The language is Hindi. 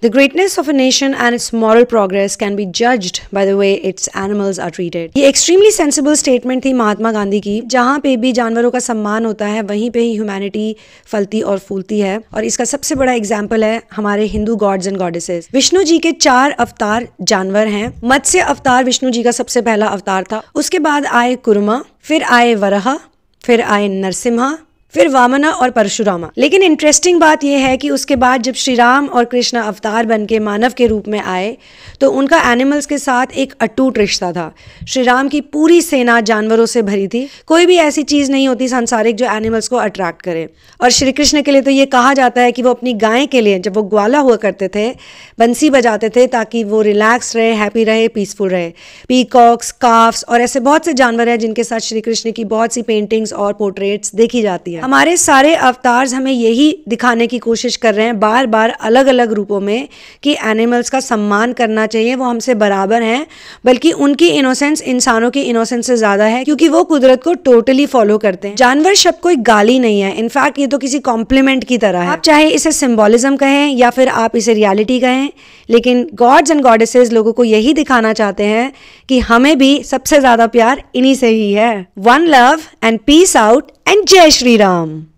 The greatness of a nation and its moral progress can be judged by the way its animals are treated. ये extremely sensible statement थी महात्मा गांधी की जहाँ पे भी जानवरों का सम्मान होता है वहीं पे ही humanity फलती और फूलती है और इसका सबसे बड़ा example है हमारे Hindu gods and goddesses. Vishnu जी के चार अवतार जानवर हैं मत्स्य अवतार विष्णु जी का सबसे पहला अवतार था उसके बाद आए कुरमा फिर आए वरहा फिर आए नरसिम्हा फिर वामना और परशुरामा लेकिन इंटरेस्टिंग बात यह है कि उसके बाद जब श्री राम और कृष्णा अवतार बन के मानव के रूप में आए तो उनका एनिमल्स के साथ एक अटूट रिश्ता था श्री राम की पूरी सेना जानवरों से भरी थी कोई भी ऐसी चीज़ नहीं होती सांसारिक जो एनिमल्स को अट्रैक्ट करे और श्री कृष्ण के लिए तो ये कहा जाता है कि वो अपनी गाय के लिए जब वो ग्वाला हुआ करते थे बंसी बजाते थे ताकि वो रिलैक्स रहे हैप्पी रहे पीसफुल रहे पीकॉक्स काफ्स और ऐसे बहुत से जानवर हैं जिनके साथ श्री कृष्ण की बहुत सी पेंटिंग्स और पोर्ट्रेट्स देखी जाती हैं है हमारे सारे अवतार्स हमें यही दिखाने की कोशिश कर रहे हैं बार बार अलग अलग रूपों में कि एनिमल्स का सम्मान करना चाहिए वो हमसे बराबर हैं बल्कि उनकी इनोसेंस इंसानों की इनोसेंस से ज़्यादा है क्योंकि वो कुदरत को टोटली फॉलो करते हैं जानवर शब्द कोई गाली नहीं है इनफैक्ट ये तो किसी कॉम्प्लीमेंट की तरह है आप चाहे इसे सिम्बॉलिज्म कहें या फिर आप इसे रियालिटी कहें लेकिन गॉड्स एंड गॉडेसेज लोगों को यही दिखाना चाहते हैं कि हमें भी सबसे ज़्यादा प्यार इन्हीं से ही है one love and peace out and Jai Shri Ram.